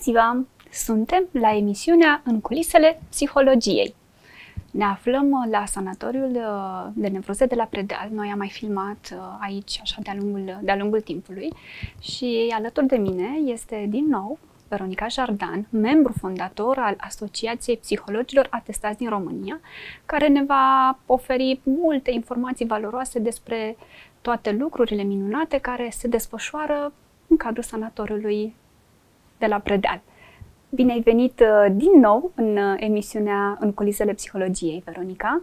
ziua! Suntem la emisiunea În culisele psihologiei. Ne aflăm uh, la sanatoriul uh, de nevroze de la Predeal. Noi am mai filmat uh, aici așa de-a lungul, de lungul timpului și alături de mine este din nou Veronica Jardan, membru fondator al Asociației Psihologilor Atestați din România, care ne va oferi multe informații valoroase despre toate lucrurile minunate care se desfășoară în cadrul sanatoriului de la Predeal. Bine ai venit uh, din nou în uh, emisiunea În culisele psihologiei, Veronica.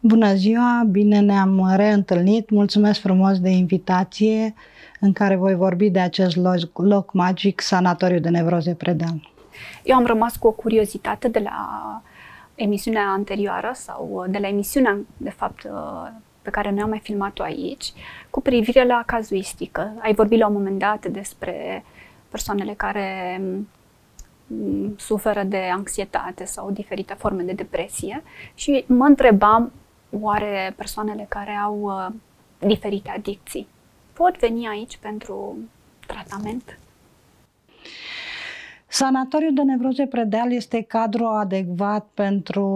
Bună ziua, bine ne-am reîntâlnit. Mulțumesc frumos de invitație în care voi vorbi de acest loc, loc magic, sanatoriu de nevroze Predeal. Eu am rămas cu o curiozitate de la emisiunea anterioară sau uh, de la emisiunea, de fapt, pe care ne am mai filmat-o aici, cu privire la cazuistică. Ai vorbit la un moment dat despre uh, persoanele care mm, mm, suferă de anxietate sau diferite forme de depresie și mă întrebam oare persoanele care au uh, diferite adicții pot veni aici pentru tratament? Sanatoriul de nevroze predeal este cadru adecvat pentru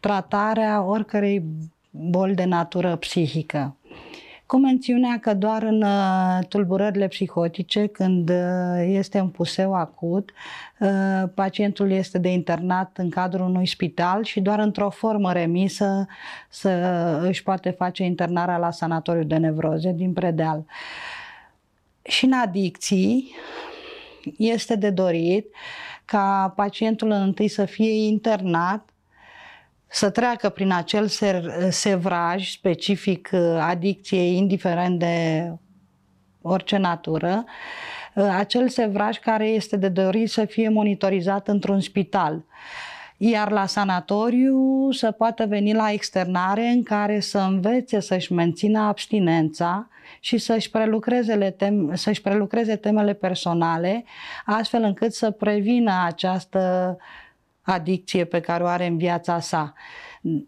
tratarea oricărei boli de natură psihică cu mențiunea că doar în uh, tulburările psihotice, când uh, este un puseu acut, uh, pacientul este de internat în cadrul unui spital și doar într-o formă remisă să își poate face internarea la sanatoriu de nevroze din predeal. Și în adicții este de dorit ca pacientul întâi să fie internat să treacă prin acel sevraj specific uh, adicției, indiferent de orice natură, uh, acel sevraj care este de dorit să fie monitorizat într-un spital. Iar la sanatoriu să poată veni la externare în care să învețe să-și mențină abstinența și să-și prelucreze, tem- să prelucreze temele personale, astfel încât să prevină această uh, adicție pe care o are în viața sa.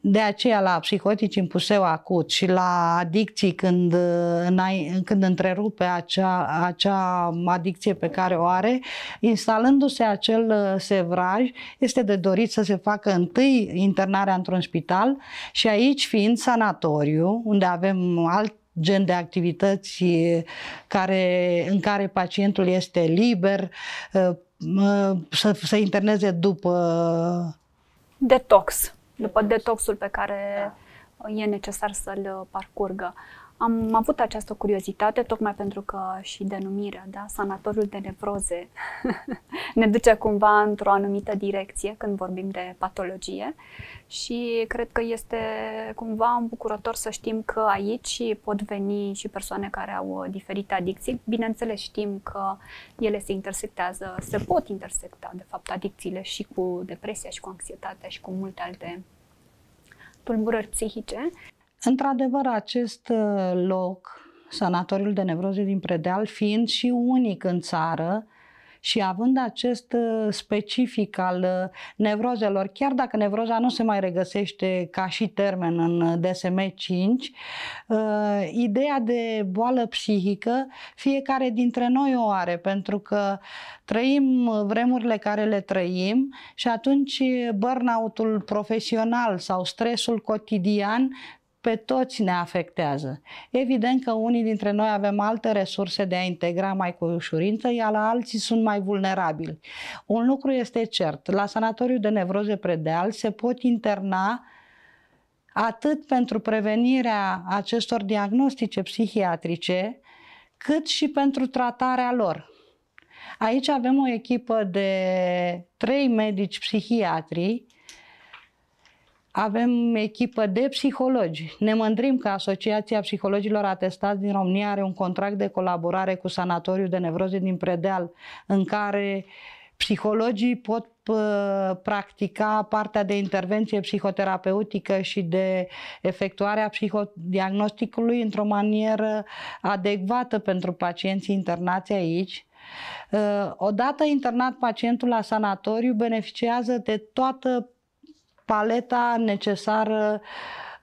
De aceea la psihotici în puseu acut și la adicții când, uh, când întrerupe acea, acea adicție pe care o are, instalându-se acel uh, sevraj, este de dorit să se facă întâi internarea într-un spital și aici fiind sanatoriu, unde avem alt gen de activități uh, care, în care pacientul este liber, să se interneze după... Detox, după detoxul pe care da. e necesar să-l parcurgă. Am avut această curiozitate tocmai pentru că și denumirea, da, sanatorul de nevroze, ne duce cumva într-o anumită direcție când vorbim de patologie și cred că este cumva îmbucurător să știm că aici pot veni și persoane care au diferite adicții. Bineînțeles știm că ele se intersectează, se pot intersecta, de fapt, adicțiile și cu depresia și cu anxietatea și cu multe alte tulburări psihice. Într-adevăr, acest uh, loc, sanatoriul de nevroze din Predeal, fiind și unic în țară, și având acest uh, specific al uh, nevrozelor, chiar dacă nevroza nu se mai regăsește ca și termen în DSM-5, ideea de boală psihică fiecare dintre noi o are, pentru că trăim vremurile care le trăim și atunci burnout-ul profesional sau stresul cotidian pe toți ne afectează. Evident că unii dintre noi avem alte resurse de a integra mai cu ușurință, iar la alții sunt mai vulnerabili. Un lucru este cert, la sanatoriu de nevroze predeal se pot interna atât pentru prevenirea acestor diagnostice psihiatrice, cât și pentru tratarea lor. Aici avem o echipă de trei medici psihiatri avem echipă de psihologi. Ne mândrim că Asociația Psihologilor Atestați din România are un contract de colaborare cu Sanatoriul de Nevroze din Predeal, în care psihologii pot practica partea de intervenție psihoterapeutică și de efectuarea psihodiagnosticului într-o manieră adecvată pentru pacienții internați aici. Ă, odată internat pacientul la sanatoriu, beneficiază de toată paleta necesară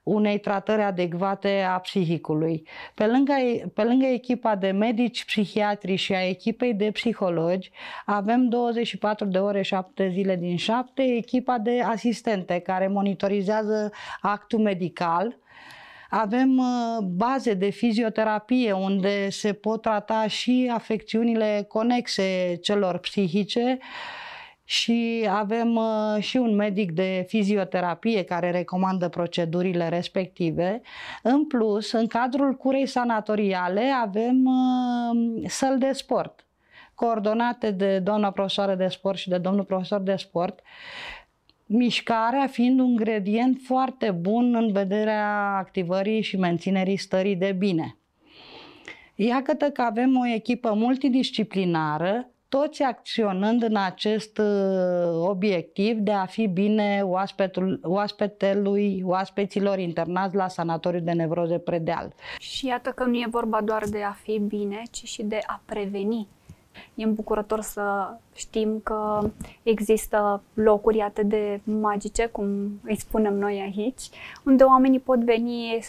unei tratări adecvate a psihicului. Pe lângă, pe lângă echipa de medici, psihiatri și a echipei de psihologi, avem 24 de ore, 7 zile din 7, echipa de asistente care monitorizează actul medical, avem uh, baze de fizioterapie unde se pot trata și afecțiunile conexe celor psihice, și avem uh, și un medic de fizioterapie care recomandă procedurile respective. În plus, în cadrul curei sanatoriale avem uh, săl de sport, coordonate de doamna profesoară de sport și de domnul profesor de sport, mișcarea fiind un ingredient foarte bun în vederea activării și menținerii stării de bine. Iată că avem o echipă multidisciplinară toți acționând în acest uh, obiectiv de a fi bine oaspetul, oaspetelui, oaspeților internați la sanatoriul de nevroze predeal. Și iată că nu e vorba doar de a fi bine, ci și de a preveni. E îmbucurător să știm că există locuri atât de magice, cum îi spunem noi aici, unde oamenii pot veni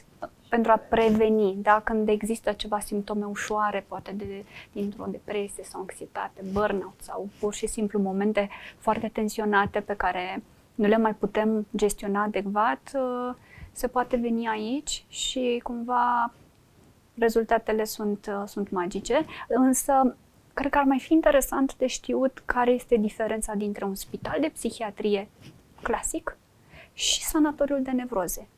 pentru a preveni, da? când există ceva simptome ușoare, poate de, dintr-o depresie sau anxietate, burnout sau pur și simplu momente foarte tensionate pe care nu le mai putem gestiona adecvat, ă, se poate veni aici și cumva rezultatele sunt, ă, sunt magice, însă cred că ar mai fi interesant de știut care este diferența dintre un spital de psihiatrie clasic și sanatoriul de nevroze.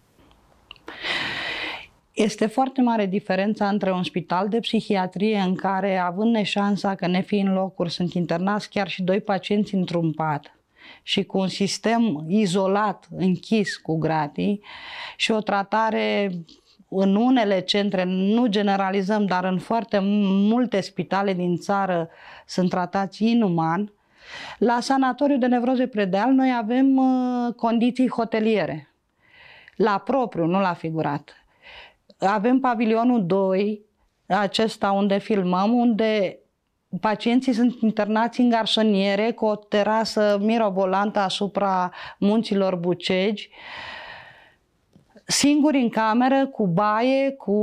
Este foarte mare diferența între un spital de psihiatrie în care, având neșansa că ne fiind locuri, sunt internați chiar și doi pacienți într-un pat și cu un sistem izolat, închis cu gratii și o tratare în unele centre, nu generalizăm, dar în foarte multe spitale din țară sunt tratați inuman. La sanatoriu de nevroze predeal noi avem uh, condiții hoteliere, la propriu, nu la figurat avem pavilionul 2, acesta unde filmăm, unde pacienții sunt internați în garsoniere cu o terasă mirobolantă asupra munților Bucegi, singuri în cameră, cu baie, cu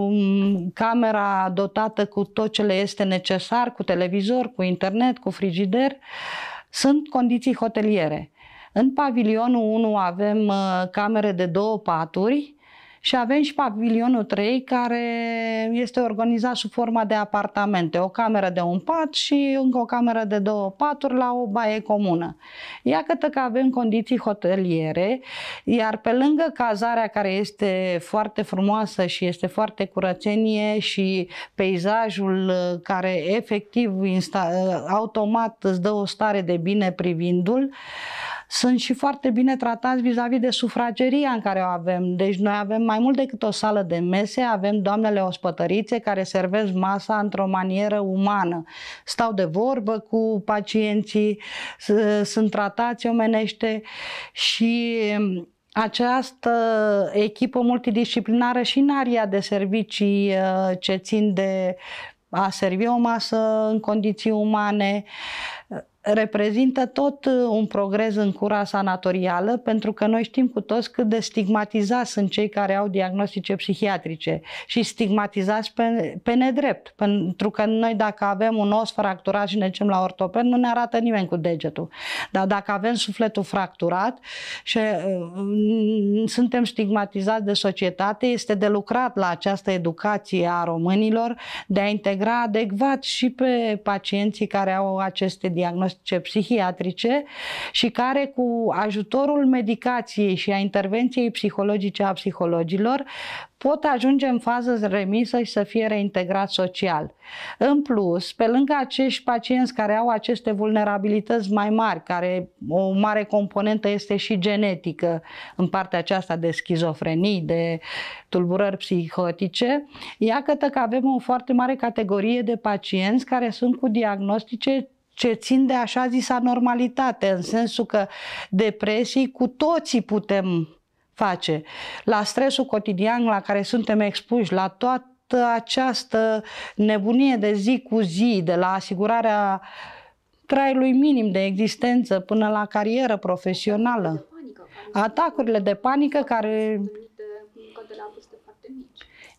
mm, camera dotată cu tot ce le este necesar, cu televizor, cu internet, cu frigider. Sunt condiții hoteliere. În pavilionul 1 avem uh, camere de două paturi, și avem și pavilionul 3, care este organizat sub forma de apartamente, o cameră de un pat și încă o cameră de două paturi la o baie comună. Iată că avem condiții hoteliere, iar pe lângă cazarea care este foarte frumoasă și este foarte curățenie și peisajul uh, care efectiv uh, automat îți dă o stare de bine privindul, sunt și foarte bine tratați vis-a-vis de sufrageria în care o avem. Deci noi avem mai mult decât o sală de mese, avem doamnele ospătărițe care servesc masa într-o manieră umană. Stau de vorbă cu pacienții, sunt tratați omenește și această echipă multidisciplinară și în aria de servicii uh, ce țin de a servi o masă în condiții umane, reprezintă tot uh, un progres în cura sanatorială, pentru că noi știm cu toți cât de stigmatizați sunt cei care au diagnostice psihiatrice și stigmatizați pe, pe nedrept, pentru că noi dacă avem un os fracturat și ne ducem la ortoped, nu ne arată nimeni cu degetul. Dar dacă avem sufletul fracturat și uh, suntem stigmatizați de societate, este de lucrat la această educație a românilor de a integra adecvat și pe pacienții care au aceste diagnostice diagnostice psihiatrice și care cu ajutorul medicației și a intervenției psihologice a psihologilor pot ajunge în fază remisă și să fie reintegrat social. În plus, pe lângă acești pacienți care au aceste vulnerabilități mai mari, care o mare componentă este și genetică în partea aceasta de schizofrenii, de tulburări psihotice, iată că avem o foarte mare categorie de pacienți care sunt cu diagnostice ce țin de așa zisa normalitate, în sensul că depresii cu toții putem face. La stresul cotidian la care suntem expuși, la toată această nebunie de zi cu zi, de la asigurarea traiului minim de existență până la carieră profesională. Atacurile de panică care uh,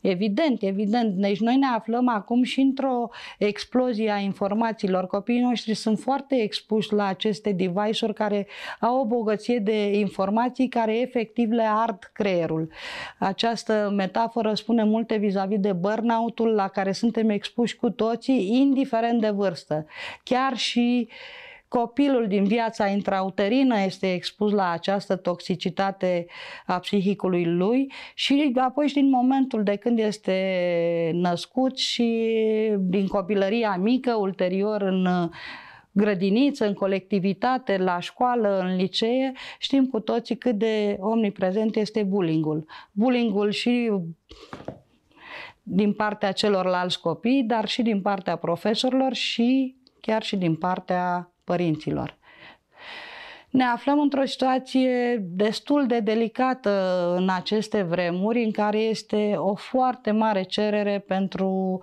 Evident, evident. Deci noi ne aflăm acum și într-o explozie a informațiilor. Copiii noștri sunt foarte expuși la aceste device-uri care au o bogăție de informații care efectiv le ard creierul. Această metaforă spune multe vis-a-vis de burnout-ul la care suntem expuși cu toții, indiferent de vârstă. Chiar și uh, Copilul din viața intrauterină este expus la această toxicitate a psihicului lui și apoi și din momentul de când este născut și din copilăria mică, ulterior în grădiniță, în colectivitate, la școală, în licee, știm cu toții cât de omniprezent este bullyingul. Bullyingul și din partea celorlalți copii, dar și din partea profesorilor și chiar și din partea părinților. Ne aflăm într-o situație destul de delicată în aceste vremuri, în care este o foarte mare cerere pentru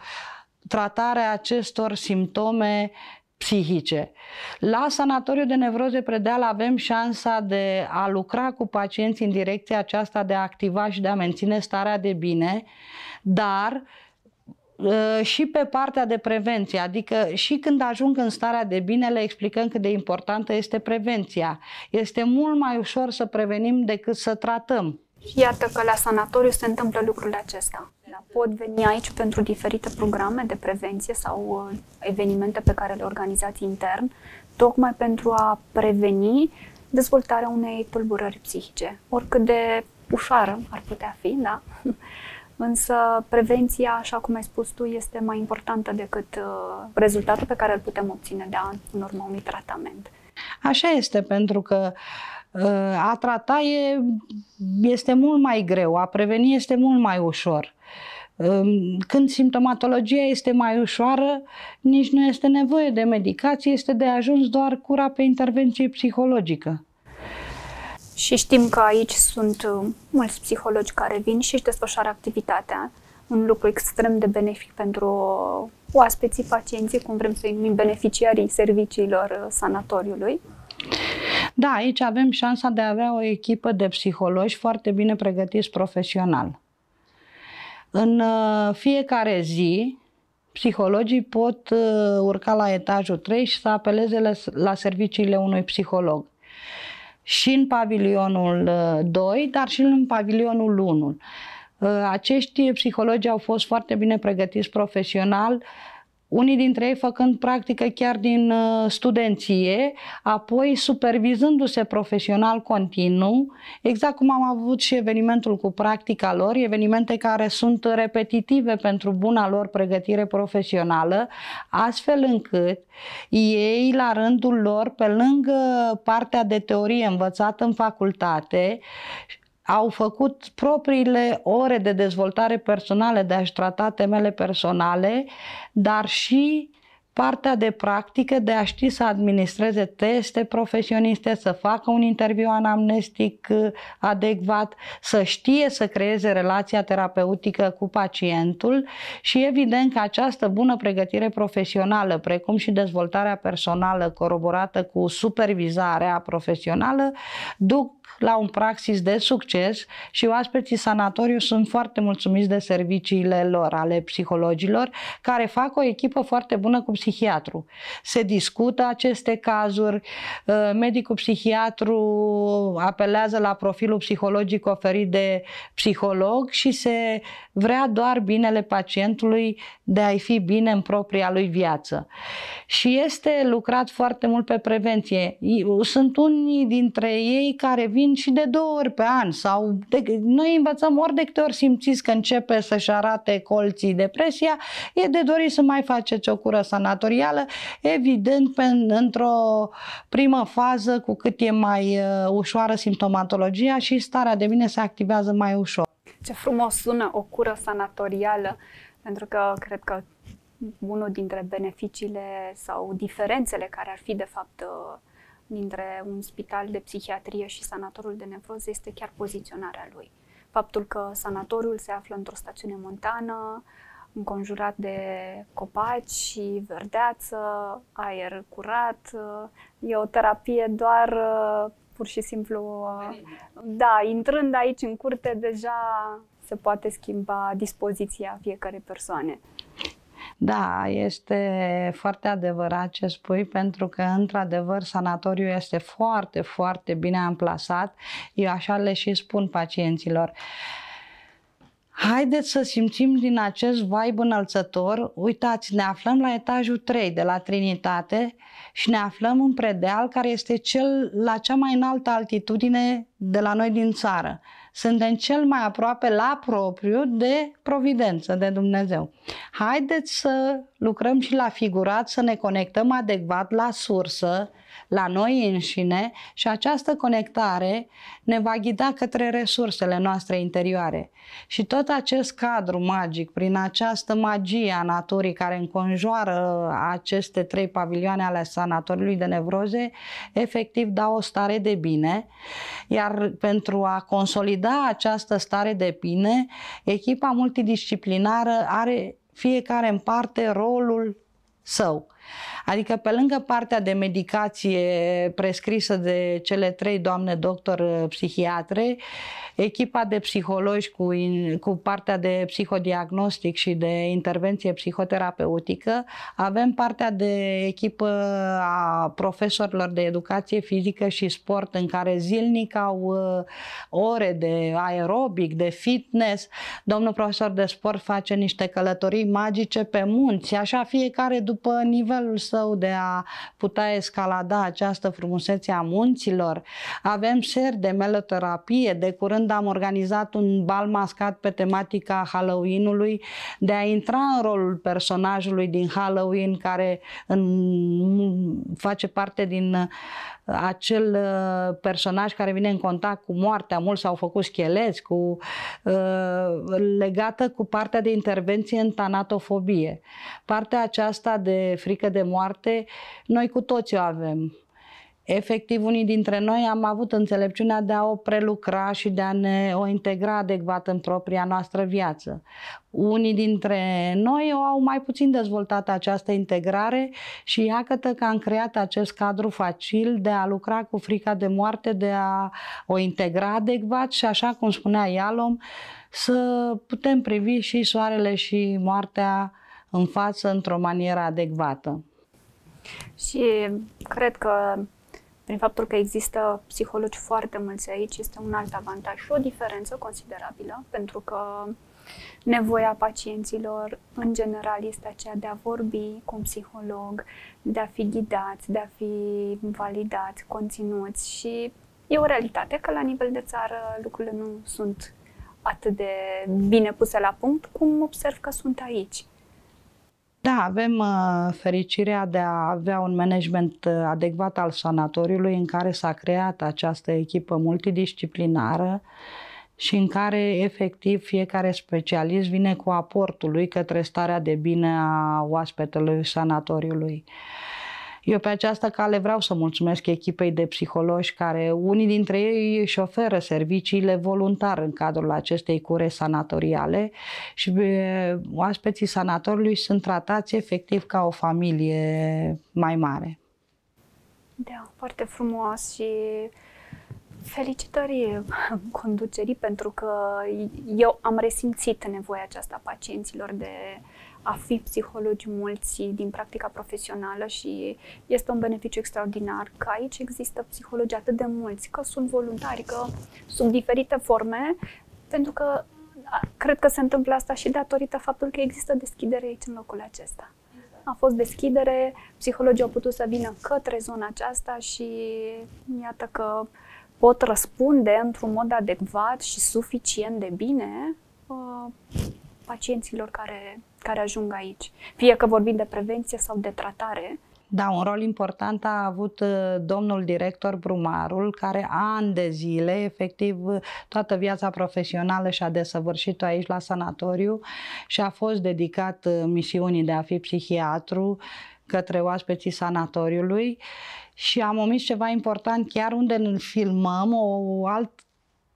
tratarea acestor simptome psihice. La sanatoriu de nevroze predeal avem șansa de a lucra cu pacienții în direcția aceasta de a activa și de a menține starea de bine, dar Uh, și pe partea de prevenție, adică și când ajung în starea de bine le explicăm cât de importantă este prevenția. Este mult mai ușor să prevenim decât să tratăm. Și iată că la sanatoriu se întâmplă lucrurile acesta. Da, pot veni aici pentru diferite programe de prevenție sau uh, evenimente pe care le organizați intern, tocmai pentru a preveni dezvoltarea unei tulburări psihice, oricât de ușoară ar putea fi, da? Însă prevenția, așa cum ai spus tu, este mai importantă decât uh, rezultatul pe care îl putem obține de a, în urma unui tratament. Așa este, pentru că uh, a trata e, este mult mai greu, a preveni este mult mai ușor. Uh, când simptomatologia este mai ușoară, nici nu este nevoie de medicație, este de ajuns doar cura pe intervenție psihologică. Și știm că aici sunt uh, mulți psihologi care vin și își desfășoară activitatea. Un lucru extrem de benefic pentru oaspeții, pacienții, cum vrem să-i numim beneficiarii serviciilor uh, sanatoriului. Da, aici avem șansa de a avea o echipă de psihologi foarte bine pregătiți profesional. În uh, fiecare zi, psihologii pot urca la etajul 3 și să apeleze la serviciile unui psiholog și în pavilionul 2, uh, dar și în pavilionul 1. Uh, acești psihologi au fost foarte bine pregătiți profesional, uh, unii dintre ei făcând practică chiar din uh, studenție, apoi supervizându-se profesional continuu, exact cum am avut și evenimentul cu practica lor, evenimente care sunt repetitive pentru buna lor pregătire profesională, astfel încât ei, la rândul lor, pe lângă partea de teorie învățată în facultate, au făcut propriile ore de dezvoltare personală, de a-și trata temele personale, dar și partea de practică de a ști să administreze teste profesioniste, să facă un interviu anamnestic uh, adecvat, să știe să creeze relația terapeutică cu pacientul și evident că această bună pregătire profesională, precum și dezvoltarea personală coroborată cu supervizarea profesională, duc la un praxis de succes și oaspeții sanatoriu sunt foarte mulțumiți de serviciile lor, ale psihologilor, care fac o echipă foarte bună cu psihiatru. Se discută aceste cazuri, ă, medicul psihiatru apelează la profilul psihologic oferit de psiholog și se vrea doar binele pacientului de a-i fi bine în propria lui viață. Și este lucrat foarte mult pe prevenție. Sunt unii dintre ei care vin vin și de două ori pe an sau de, noi învățăm ori de câte ori simțiți că începe să-și arate colții depresia, e de dorit să mai faceți o cură sanatorială, evident pe, într-o primă fază cu cât e mai uh, ușoară simptomatologia și starea de bine se activează mai ușor. Ce frumos sună o cură sanatorială, pentru că cred că unul dintre beneficiile sau diferențele care ar fi de fapt uh, dintre un spital de psihiatrie și sanatorul de nevroze este chiar poziționarea lui. Faptul că sanatorul se află într-o stațiune montană, înconjurat de copaci și verdeață, aer curat, e o terapie doar pur și simplu, da, intrând aici în curte, deja se poate schimba dispoziția fiecare persoane. Da, este foarte adevărat ce spui, pentru că, într-adevăr, sanatoriul este foarte, foarte bine amplasat. Eu așa le și spun pacienților. Haideți să simțim din acest vibe înălțător. Uitați, ne aflăm la etajul 3 de la Trinitate și ne aflăm în predeal care este cel la cea mai înaltă altitudine de la noi din țară. Suntem cel mai aproape la propriu de providență, de Dumnezeu. Haideți să lucrăm și la figurat, să ne conectăm adecvat la sursă, la noi înșine și această conectare ne va ghida către resursele noastre interioare. Și tot acest cadru magic, prin această magie a naturii care înconjoară aceste trei pavilioane ale sanatoriului de nevroze, efectiv dau o stare de bine, iar pentru a consolida această stare de bine, echipa multidisciplinară are fiecare în parte rolul său. Adică pe lângă partea de medicație prescrisă de cele trei doamne doctor uh, psihiatre, echipa de psihologi cu, cu partea de psihodiagnostic și de intervenție psihoterapeutică, avem partea de echipă a profesorilor de educație fizică și sport în care zilnic au uh, ore de aerobic, de fitness. Domnul profesor de sport face niște călătorii magice pe munți, așa fiecare după nivelul său de a putea escalada această frumusețe a munților. Avem ser de meloterapie, de curând am organizat un bal mascat pe tematica Halloweenului, de a intra în rolul personajului din Halloween care în, face parte din Uh, acel uh, personaj care vine în contact cu moartea, s au făcut scheleți, cu, uh, legată cu partea de intervenție în tanatofobie. Partea aceasta de frică de moarte, noi cu toții o avem Efectiv, unii dintre noi am avut înțelepciunea de a o prelucra și de a ne o integra adecvat în propria noastră viață. Unii dintre noi o au mai puțin dezvoltată această integrare și iată că am creat acest cadru facil de a lucra cu frica de moarte, de a o integra adecvat și așa cum spunea Ialom, să putem privi și soarele și moartea în față într-o manieră adecvată. Și cred că prin faptul că există psihologi foarte mulți aici, este un alt avantaj și o diferență considerabilă, pentru că nevoia pacienților, în general, este aceea de a vorbi cu un psiholog, de a fi ghidați, de a fi validați, conținuți și e o realitate că la nivel de țară lucrurile nu sunt atât de bine puse la punct cum observ că sunt aici. Da, avem uh, fericirea de a avea un management uh, adecvat al sanatoriului în care s-a creat această echipă multidisciplinară și în care efectiv fiecare specialist vine cu aportul lui către starea de bine a oaspetelui sanatoriului. Uh, eu pe această cale vreau să mulțumesc echipei de psihologi care unii dintre ei își oferă serviciile voluntar în cadrul acestei cure sanatoriale și oaspeții sanatorului sunt tratați efectiv ca o familie mai mare. Da, foarte frumos și Felicitări conducerii pentru că eu am resimțit nevoia aceasta pacienților de a fi psihologi mulți din practica profesională și este un beneficiu extraordinar că aici există psihologi atât de mulți, că sunt voluntari, că sunt diferite forme, pentru că cred că se întâmplă asta și datorită faptului că există deschidere aici în locul acesta. Exact. A fost deschidere, psihologii au putut să vină către zona aceasta și iată că pot răspunde într-un mod adecvat și suficient de bine uh, pacienților care, care ajung aici? Fie că vorbim de prevenție sau de tratare. Da, un rol important a avut uh, domnul director Brumarul, care ani de zile, efectiv uh, toată viața profesională și-a desăvârșit-o aici la sanatoriu și a fost dedicat uh, misiunii de a fi psihiatru către oaspeții sanatoriului și am omis ceva important chiar unde îl filmăm, o alt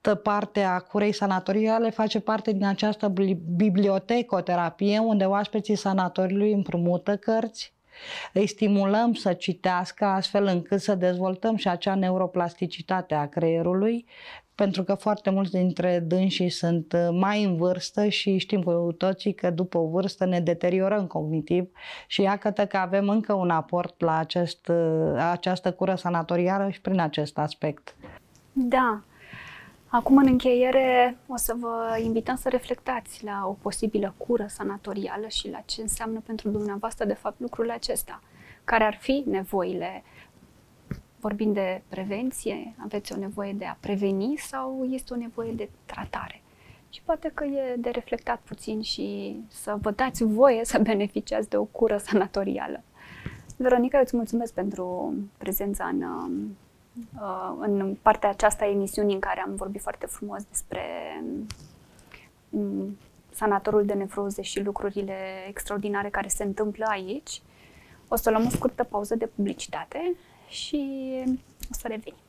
această parte a curei sanatoriale face parte din această bibliotecoterapie unde oaspeții sanatoriului împrumută cărți, îi stimulăm să citească astfel încât să dezvoltăm și acea neuroplasticitate a creierului, pentru că foarte mulți dintre dânsii sunt uh, mai în vârstă și știm cu toții că după o vârstă ne deteriorăm cognitiv și iată că avem încă un aport la acest, uh, această cură sanatorială și prin acest aspect. Da, Acum, în încheiere, o să vă invităm să reflectați la o posibilă cură sanatorială și la ce înseamnă pentru dumneavoastră, de fapt, lucrul acesta. Care ar fi nevoile? vorbind de prevenție, aveți o nevoie de a preveni sau este o nevoie de tratare? Și poate că e de reflectat puțin și să vă dați voie să beneficiați de o cură sanatorială. Veronica, îți mulțumesc pentru prezența în Uh, în partea aceasta a emisiunii în care am vorbit foarte frumos despre mm, sanatorul de nefroze și lucrurile extraordinare care se întâmplă aici. O să luăm o scurtă pauză de publicitate și o să revenim.